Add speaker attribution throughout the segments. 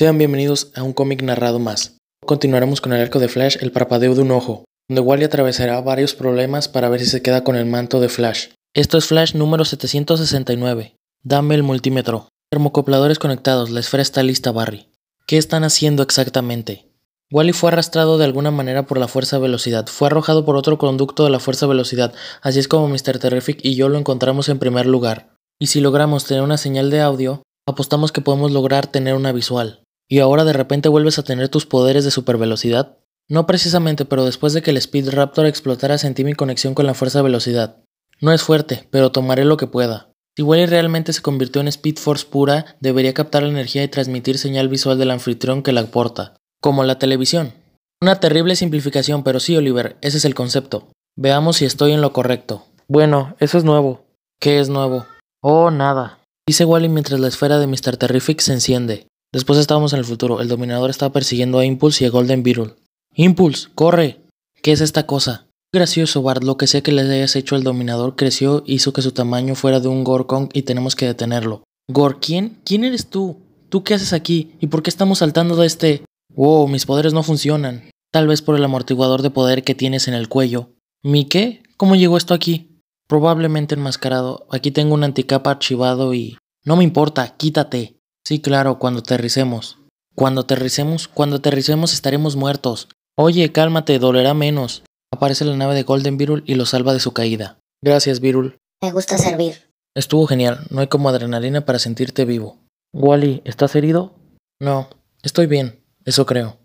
Speaker 1: Sean bienvenidos a un cómic narrado más. Continuaremos con el arco de Flash El parpadeo de un ojo, donde Wally atravesará varios problemas para ver si se queda con el manto de Flash. Esto es Flash número 769. Dame el multímetro. Termocopladores conectados, la esfera está lista, Barry. ¿Qué están haciendo exactamente? Wally fue arrastrado de alguna manera por la fuerza velocidad, fue arrojado por otro conducto de la fuerza velocidad, así es como Mr. Terrific y yo lo encontramos en primer lugar. Y si logramos tener una señal de audio, apostamos que podemos lograr tener una visual y ahora de repente vuelves a tener tus poderes de supervelocidad? No precisamente, pero después de que el Speed Raptor explotara sentí mi conexión con la fuerza velocidad. No es fuerte, pero tomaré lo que pueda. Si Wally realmente se convirtió en Speed Force pura, debería captar la energía y transmitir señal visual del anfitrión que la aporta, como la televisión. Una terrible simplificación, pero sí, Oliver, ese es el concepto. Veamos si estoy en lo correcto. Bueno, eso es nuevo. ¿Qué es nuevo? Oh, nada. Dice Wally mientras la esfera de Mr. Terrific se enciende. Después estábamos en el futuro. El dominador estaba persiguiendo a Impulse y a Golden Beetle. ¡Impulse! ¡Corre! ¿Qué es esta cosa? Gracioso, Bart. Lo que sea que les hayas hecho al dominador creció, hizo que su tamaño fuera de un Gorkong y tenemos que detenerlo. ¿Gor quién? ¿Quién eres tú? ¿Tú qué haces aquí? ¿Y por qué estamos saltando de este? Wow, mis poderes no funcionan. Tal vez por el amortiguador de poder que tienes en el cuello. ¿Mi qué? ¿Cómo llegó esto aquí? Probablemente enmascarado. Aquí tengo un anticapa archivado y. No me importa, quítate. Sí, claro, cuando aterricemos. Cuando aterricemos, cuando aterricemos estaremos muertos. Oye, cálmate, dolerá menos. Aparece la nave de Golden Virul y lo salva de su caída. Gracias, Virul. Me gusta servir. Estuvo genial, no hay como adrenalina para sentirte vivo. Wally, ¿estás herido? No, estoy bien, eso creo.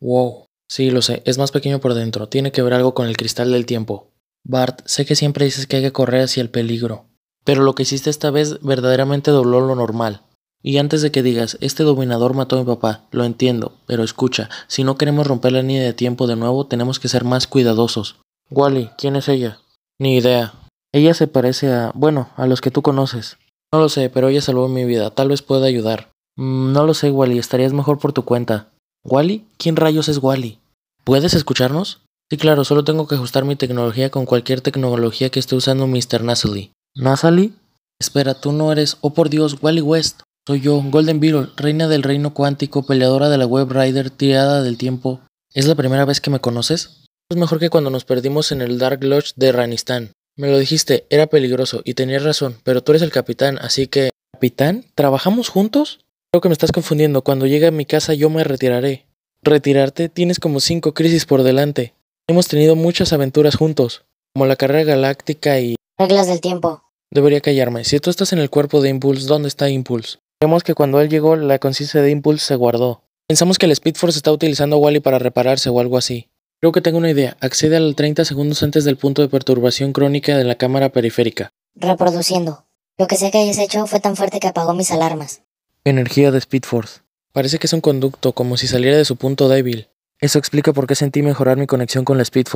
Speaker 1: Wow. Sí, lo sé, es más pequeño por dentro, tiene que ver algo con el cristal del tiempo. Bart, sé que siempre dices que hay que correr hacia el peligro, pero lo que hiciste esta vez verdaderamente dobló lo normal. Y antes de que digas, este dominador mató a mi papá, lo entiendo, pero escucha, si no queremos romper la línea de tiempo de nuevo, tenemos que ser más cuidadosos. Wally, ¿quién es ella? Ni idea. Ella se parece a, bueno, a los que tú conoces. No lo sé, pero ella salvó mi vida, tal vez pueda ayudar. Mm, no lo sé, Wally, estarías mejor por tu cuenta. ¿Wally? ¿Quién rayos es Wally? ¿Puedes escucharnos? Sí, claro, solo tengo que ajustar mi tecnología con cualquier tecnología que esté usando Mr. Nasally. ¿Nasally? Espera, tú no eres... Oh, por Dios, Wally West. Soy yo, Golden Beetle, reina del reino cuántico, peleadora de la web rider, tirada del tiempo. ¿Es la primera vez que me conoces? Es mejor que cuando nos perdimos en el Dark Lodge de Ranistán. Me lo dijiste, era peligroso y tenías razón, pero tú eres el capitán, así que... ¿Capitán? ¿Trabajamos juntos? Creo que me estás confundiendo. Cuando llegue a mi casa yo me retiraré. ¿Retirarte? Tienes como cinco crisis por delante. Hemos tenido muchas aventuras juntos, como la carrera galáctica y... Reglas del tiempo. Debería callarme. Si tú estás en el cuerpo de Impulse, ¿dónde está Impulse? Vemos que cuando él llegó, la conciencia de Impulse se guardó. Pensamos que el Speed Force está utilizando a Wally para repararse o algo así. Creo que tengo una idea. Accede al 30 segundos antes del punto de perturbación crónica de la cámara periférica. Reproduciendo. Lo que sea que hayas hecho fue tan fuerte que apagó mis alarmas. Energía de Speed Parece que es un conducto, como si saliera de su punto débil. Eso explica por qué sentí mejorar mi conexión con la Speed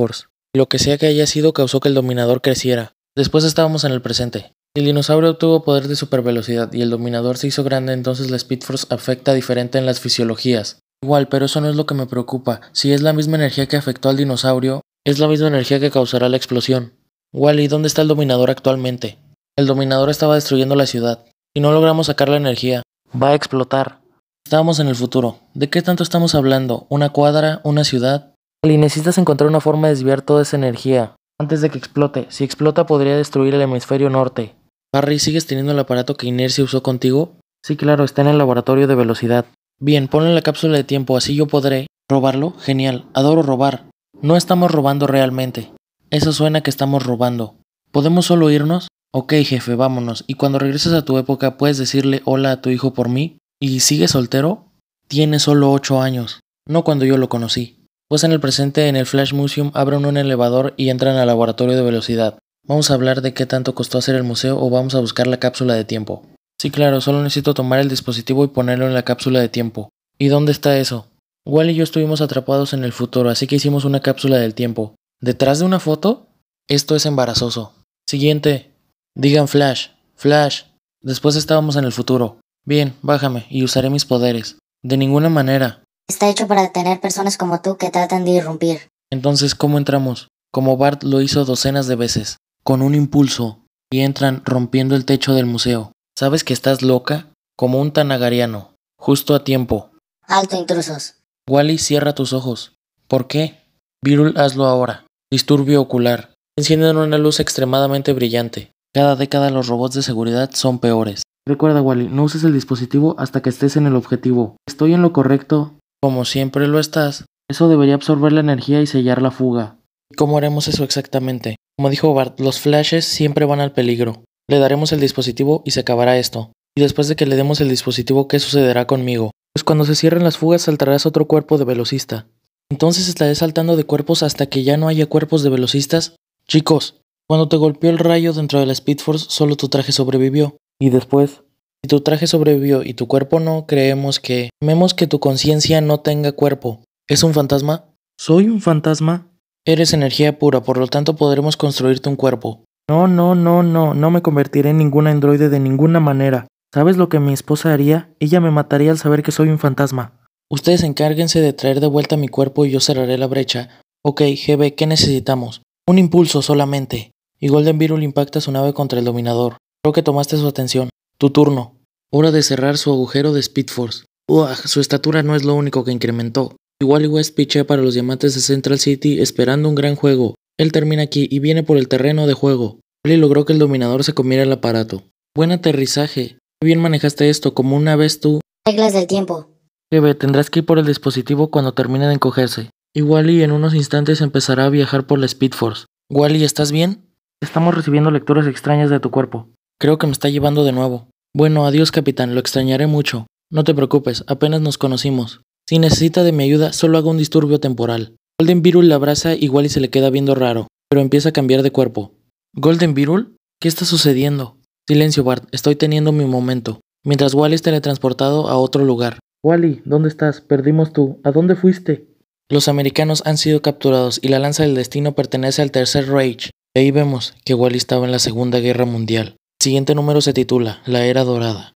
Speaker 1: Lo que sea que haya sido causó que el dominador creciera. Después estábamos en el presente. El dinosaurio obtuvo poder de supervelocidad y el dominador se hizo grande, entonces la Speed Force afecta diferente en las fisiologías. Igual, pero eso no es lo que me preocupa. Si es la misma energía que afectó al dinosaurio, es la misma energía que causará la explosión. Wally, ¿dónde está el dominador actualmente? El dominador estaba destruyendo la ciudad. y no logramos sacar la energía, va a explotar. Estamos en el futuro. ¿De qué tanto estamos hablando? ¿Una cuadra? ¿Una ciudad? Wally, necesitas encontrar una forma de desviar toda esa energía antes de que explote. Si explota podría destruir el hemisferio norte. Harry, ¿sigues teniendo el aparato que Inercia usó contigo? Sí, claro, está en el laboratorio de velocidad. Bien, ponle la cápsula de tiempo, así yo podré. ¿Robarlo? Genial, adoro robar. No estamos robando realmente. Eso suena que estamos robando. ¿Podemos solo irnos? Ok, jefe, vámonos. Y cuando regreses a tu época, ¿puedes decirle hola a tu hijo por mí? ¿Y sigue soltero? Tiene solo 8 años. No cuando yo lo conocí. Pues en el presente, en el Flash Museum, abren un elevador y entran al laboratorio de velocidad. Vamos a hablar de qué tanto costó hacer el museo o vamos a buscar la cápsula de tiempo. Sí, claro, solo necesito tomar el dispositivo y ponerlo en la cápsula de tiempo. ¿Y dónde está eso? Wally y yo estuvimos atrapados en el futuro, así que hicimos una cápsula del tiempo. ¿Detrás de una foto? Esto es embarazoso. Siguiente. Digan Flash. Flash. Después estábamos en el futuro. Bien, bájame y usaré mis poderes. De ninguna manera. Está hecho para detener personas como tú que tratan de irrumpir. Entonces, ¿cómo entramos? Como Bart lo hizo docenas de veces con un impulso y entran rompiendo el techo del museo. ¿Sabes que estás loca? Como un tanagariano. Justo a tiempo. Alto, intrusos. Wally, cierra tus ojos. ¿Por qué? Virul, hazlo ahora. Disturbio ocular. Encienden una luz extremadamente brillante. Cada década los robots de seguridad son peores. Recuerda, Wally, no uses el dispositivo hasta que estés en el objetivo. Estoy en lo correcto. Como siempre lo estás. Eso debería absorber la energía y sellar la fuga. ¿Cómo haremos eso exactamente? Como dijo Bart, los flashes siempre van al peligro. Le daremos el dispositivo y se acabará esto. Y después de que le demos el dispositivo, ¿qué sucederá conmigo? Pues cuando se cierren las fugas saltarás otro cuerpo de velocista. Entonces estaré saltando de cuerpos hasta que ya no haya cuerpos de velocistas. Chicos, cuando te golpeó el rayo dentro de la Speed Force, solo tu traje sobrevivió. Y después, si tu traje sobrevivió y tu cuerpo no, creemos que... Tememos que tu conciencia no tenga cuerpo. ¿Es un fantasma? ¿Soy un fantasma? Eres energía pura, por lo tanto podremos construirte un cuerpo. No, no, no, no, no me convertiré en ningún androide de ninguna manera. ¿Sabes lo que mi esposa haría? Ella me mataría al saber que soy un fantasma. Ustedes encárguense de traer de vuelta mi cuerpo y yo cerraré la brecha. Ok, GB, ¿qué necesitamos? Un impulso solamente. Y Golden Virul impacta su nave contra el dominador. Creo que tomaste su atención. Tu turno. Hora de cerrar su agujero de Speed Force. Uah, su estatura no es lo único que incrementó. Wally West pichea para los Diamantes de Central City esperando un gran juego. Él termina aquí y viene por el terreno de juego. Wally logró que el dominador se comiera el aparato. Buen aterrizaje. bien manejaste esto, como una vez tú. Reglas del tiempo. Bebe, tendrás que ir por el dispositivo cuando termine de encogerse. Y Wally en unos instantes empezará a viajar por la Speed Force. Wally, ¿estás bien? Estamos recibiendo lecturas extrañas de tu cuerpo. Creo que me está llevando de nuevo. Bueno, adiós capitán, lo extrañaré mucho. No te preocupes, apenas nos conocimos. Si necesita de mi ayuda, solo haga un disturbio temporal. Golden Virul la abraza igual y se le queda viendo raro, pero empieza a cambiar de cuerpo. ¿Golden Virul? ¿Qué está sucediendo? Silencio, Bart, estoy teniendo mi momento. Mientras Wally es teletransportado a otro lugar. Wally, ¿dónde estás? Perdimos tú. ¿A dónde fuiste? Los americanos han sido capturados y la lanza del destino pertenece al tercer Rage. Ahí vemos que Wally estaba en la Segunda Guerra Mundial. siguiente número se titula La Era Dorada.